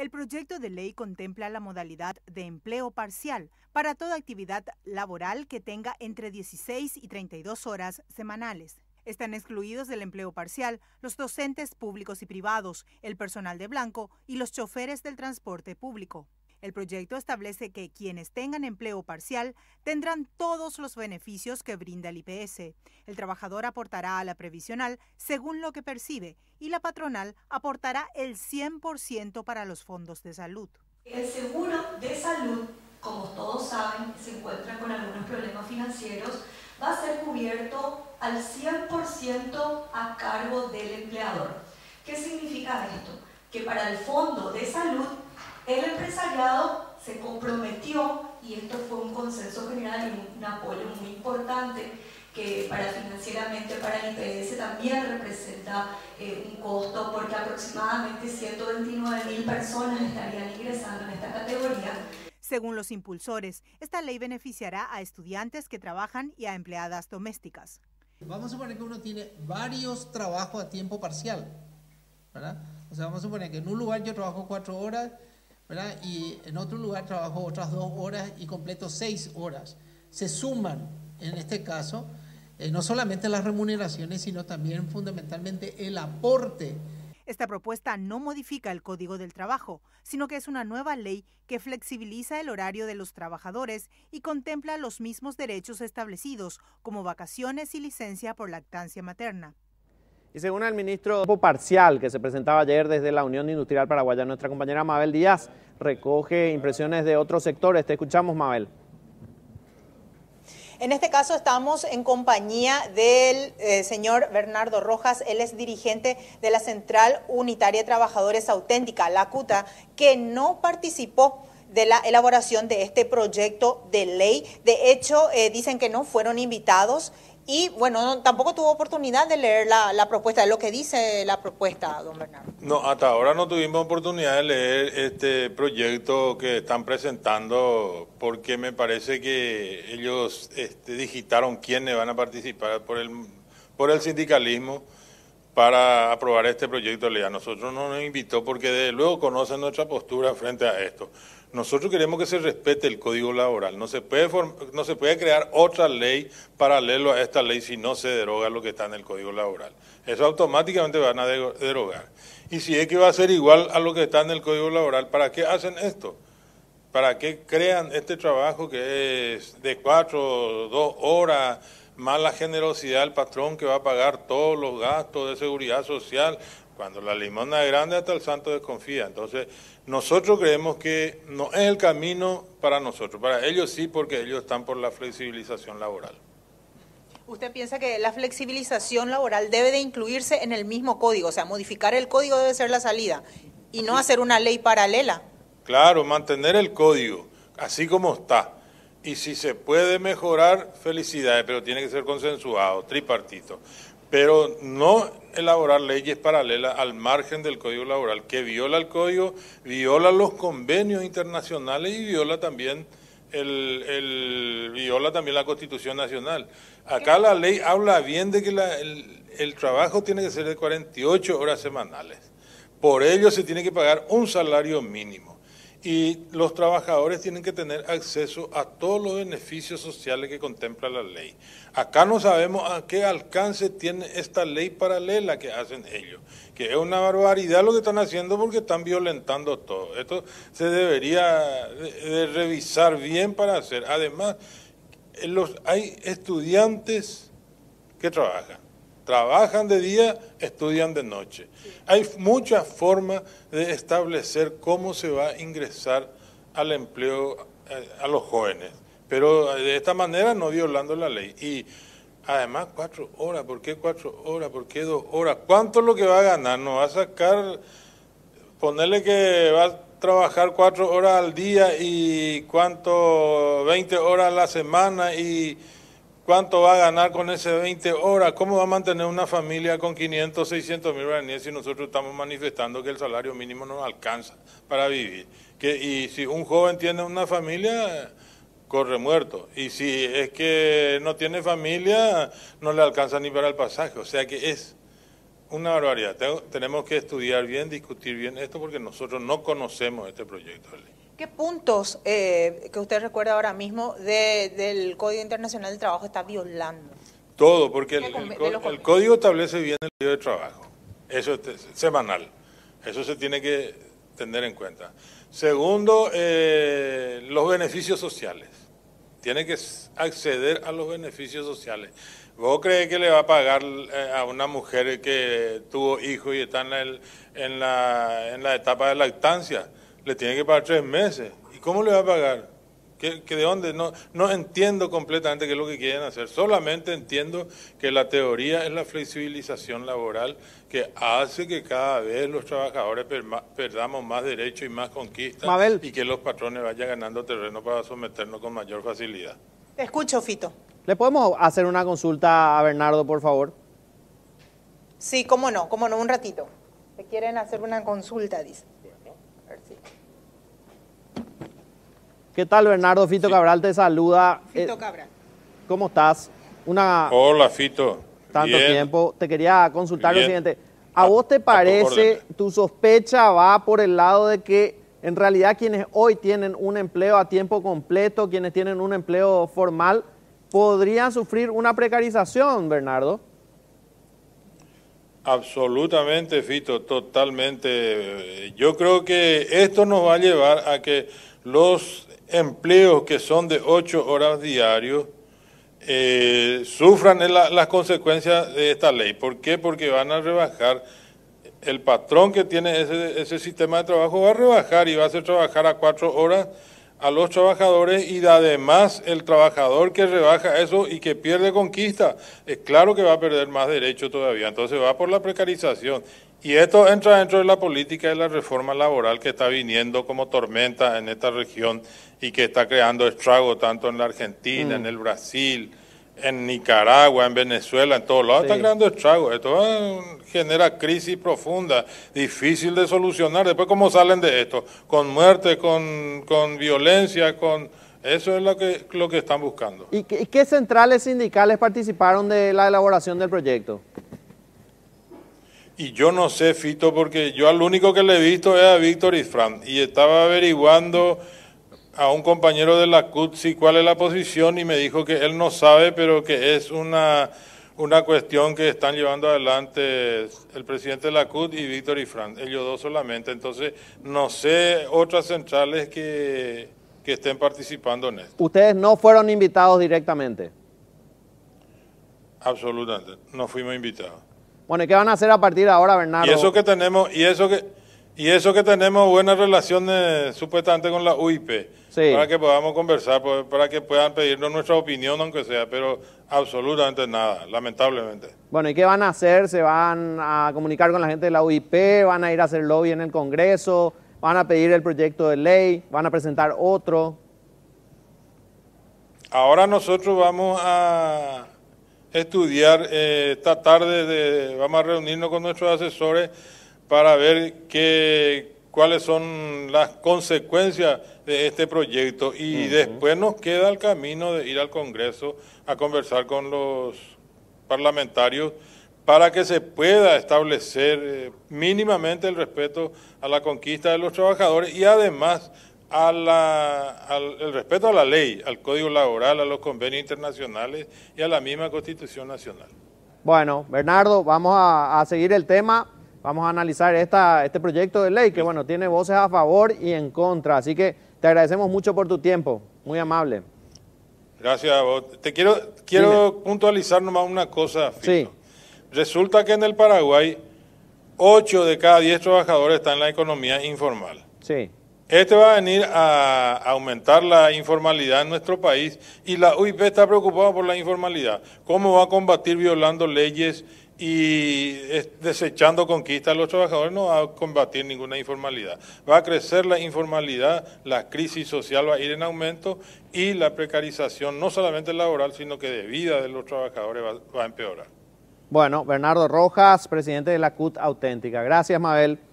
El proyecto de ley contempla la modalidad de empleo parcial para toda actividad laboral que tenga entre 16 y 32 horas semanales. Están excluidos del empleo parcial los docentes públicos y privados, el personal de blanco y los choferes del transporte público. El proyecto establece que quienes tengan empleo parcial tendrán todos los beneficios que brinda el IPS. El trabajador aportará a la previsional según lo que percibe y la patronal aportará el 100% para los fondos de salud. El seguro de salud, como todos saben, se encuentra con algunos problemas financieros, va a ser cubierto al 100% a cargo del empleador. ¿Qué significa esto? Que para el fondo de salud el empresariado se comprometió, y esto fue un consenso general y un apoyo muy importante, que para financieramente para el IPS también representa eh, un costo porque aproximadamente 129 mil personas estarían ingresando en esta categoría. Según los impulsores, esta ley beneficiará a estudiantes que trabajan y a empleadas domésticas. Vamos a suponer que uno tiene varios trabajos a tiempo parcial, ¿verdad? O sea, vamos a suponer que en un lugar yo trabajo cuatro horas y en otro lugar trabajo otras dos horas y completo seis horas. Se suman, en este caso, eh, no solamente las remuneraciones, sino también fundamentalmente el aporte. Esta propuesta no modifica el Código del Trabajo, sino que es una nueva ley que flexibiliza el horario de los trabajadores y contempla los mismos derechos establecidos, como vacaciones y licencia por lactancia materna. Y según el ministro parcial que se presentaba ayer desde la Unión Industrial Paraguaya, nuestra compañera Mabel Díaz recoge impresiones de otros sectores. Te escuchamos, Mabel. En este caso estamos en compañía del eh, señor Bernardo Rojas, él es dirigente de la Central Unitaria de Trabajadores Auténtica, la CUTA, que no participó de la elaboración de este proyecto de ley. De hecho, eh, dicen que no fueron invitados y bueno, tampoco tuvo oportunidad de leer la, propuesta, de lo que dice la propuesta, don Bernardo. No, hasta ahora no tuvimos oportunidad de leer este proyecto que están presentando porque me parece que ellos este, digitaron quiénes van a participar por el, por el sindicalismo para aprobar este proyecto de ley. A nosotros no nos invitó porque desde luego conocen nuestra postura frente a esto. Nosotros queremos que se respete el código laboral. No se puede, no se puede crear otra ley paralelo a esta ley si no se deroga lo que está en el código laboral. Eso automáticamente van a derogar. Y si es que va a ser igual a lo que está en el código laboral, ¿para qué hacen esto? ¿Para qué crean este trabajo que es de cuatro, dos horas? más la generosidad del patrón que va a pagar todos los gastos de seguridad social, cuando la limón es grande hasta el santo desconfía. Entonces, nosotros creemos que no es el camino para nosotros. Para ellos sí, porque ellos están por la flexibilización laboral. ¿Usted piensa que la flexibilización laboral debe de incluirse en el mismo código? O sea, modificar el código debe ser la salida y no hacer una ley paralela. Claro, mantener el código así como está. Y si se puede mejorar, felicidades, pero tiene que ser consensuado, tripartito pero no elaborar leyes paralelas al margen del Código Laboral, que viola el Código, viola los convenios internacionales y viola también el, viola también la Constitución Nacional. Acá la ley habla bien de que el, el trabajo tiene que ser de 48 horas semanales. Por ello se tiene que pagar un salario mínimo y los trabajadores tienen que tener acceso a todos los beneficios sociales que contempla la ley. Acá no sabemos a qué alcance tiene esta ley paralela que hacen ellos, que es una barbaridad lo que están haciendo porque están violentando todo. Esto se debería de revisar bien para hacer. Además, hay estudiantes que trabajan Trabajan de día, estudian de noche. Hay muchas formas de establecer cómo se va a ingresar al empleo eh, a los jóvenes, pero eh, de esta manera no violando la ley. Y además cuatro horas, ¿por qué cuatro horas? ¿Por qué dos horas? ¿Cuánto es lo que va a ganar? ¿No va a sacar, ponerle que va a trabajar cuatro horas al día y cuánto, 20 horas a la semana y ¿Cuánto va a ganar con ese 20 horas? ¿Cómo va a mantener una familia con 500, 600 mil guaraníes si nosotros estamos manifestando que el salario mínimo no alcanza para vivir? Que, y si un joven tiene una familia, corre muerto. Y si es que no tiene familia, no le alcanza ni para el pasaje. O sea que es una barbaridad. tenemos que estudiar bien, discutir bien esto, porque nosotros no conocemos este proyecto de ley. ¿Qué puntos eh, que usted recuerda ahora mismo del Código Internacional del Trabajo está violando? Todo, porque el, Código establece bien el código de trabajo. Eso es, semanal. Eso se tiene que tener en cuenta. Segundo, eh, los beneficios sociales. Tiene que acceder a los beneficios sociales. ¿Vos crees que le va a pagar eh, a una mujer que tuvo hijo y está en en la, en la etapa de lactancia? le tiene que pagar tres meses. ¿Y cómo le va a pagar? que de dónde? No, no entiendo completamente qué es lo que quieren hacer. Solamente entiendo que la teoría es la flexibilización laboral que hace que cada vez los trabajadores perdamos más derechos y más conquistas y que los patrones vayan ganando terreno para someternos con mayor facilidad. Te escucho, Fito. ¿Le podemos hacer una consulta a Bernardo, por favor? Sí, cómo no, cómo no, un ratito. Le quieren hacer una consulta, dice. ¿Qué tal, Bernardo? Fito Cabral te saluda. Fito eh, Cabral. ¿Cómo estás? Una... Hola, Fito. Tanto tiempo. Te quería consultar lo siguiente. ¿A, vos te parece, tu sospecha va por el lado de que en realidad quienes hoy tienen un empleo a tiempo completo, quienes tienen un empleo formal, podrían sufrir una precarización, Bernardo? Absolutamente, Fito, totalmente. Yo creo que esto nos va a llevar a que los empleos que son de ocho horas diarios eh, sufran las consecuencias de esta ley. ¿Por qué? Porque van a rebajar el patrón que tiene ese, ese sistema de trabajo va a rebajar y va a hacer trabajar a cuatro horas a los trabajadores y además el trabajador que rebaja eso y que pierde conquista, es claro que va a perder más derecho todavía. Entonces va por la precarización. Y esto entra dentro de la política de la reforma laboral que está viniendo como tormenta en esta región y que está creando estrago tanto en la Argentina, mm. en el Brasil, en Nicaragua, en Venezuela, en todos lados, sí. están creando estragos. Esto genera crisis profunda, difícil de solucionar. Después, ¿cómo salen de esto? Con muerte, con, violencia, con... Eso es lo que, lo que están buscando. ¿Y qué, centrales sindicales participaron de la elaboración del proyecto? Y yo no sé, Fito, porque yo al único que le he visto es a Víctor Isfran y estaba averiguando a un compañero de la CUT, sí, cuál es la posición y me dijo que él no sabe, pero que es una, una cuestión que están llevando adelante el presidente de la CUT y Víctor y Fran, ellos dos solamente. Entonces, no sé otras centrales que, que estén participando en esto. ¿Ustedes no fueron invitados directamente? Absolutamente, no fuimos invitados. Bueno, qué van a hacer a partir de ahora, Bernardo? Y eso que tenemos, y eso que... Y eso que tenemos buenas relaciones supuestamente con la UIP, para que podamos conversar, pues, para que puedan pedirnos nuestra opinión, aunque sea, pero absolutamente nada, lamentablemente. Bueno, ¿y qué van a hacer? ¿Se van a comunicar con la gente de la UIP? ¿Van a ir a hacer lobby en el Congreso? ¿Van a pedir el proyecto de ley? ¿Van a presentar otro? Ahora nosotros vamos a estudiar, eh, esta tarde de, vamos a reunirnos con nuestros asesores para ver cuáles son las consecuencias de este proyecto y después nos queda el camino de ir al Congreso a conversar con los parlamentarios para que se pueda establecer eh, mínimamente el respeto a la conquista de los trabajadores y además al el respeto a la ley, al código laboral, a los convenios internacionales y a la misma constitución nacional. Bueno, Bernardo, vamos a seguir el tema. Vamos a analizar este proyecto de ley que, bueno, tiene voces a favor y en contra. Así que te agradecemos mucho por tu tiempo. Muy amable. Gracias Te quiero, quiero puntualizar nomás una cosa. Sí. Resulta que en el Paraguay, 8 de cada 10 trabajadores están en la economía informal. Sí. Este va a venir a aumentar la informalidad en nuestro país y la UIP está preocupada por la informalidad. ¿Cómo va a combatir violando leyes? y desechando conquistas a los trabajadores no va a combatir ninguna informalidad. Va a crecer la informalidad, la crisis social va a ir en aumento y la precarización no solamente laboral, sino que de vida de los trabajadores va, va a empeorar. Bueno, Bernardo Rojas, presidente de la CUT Auténtica. Gracias, Mabel.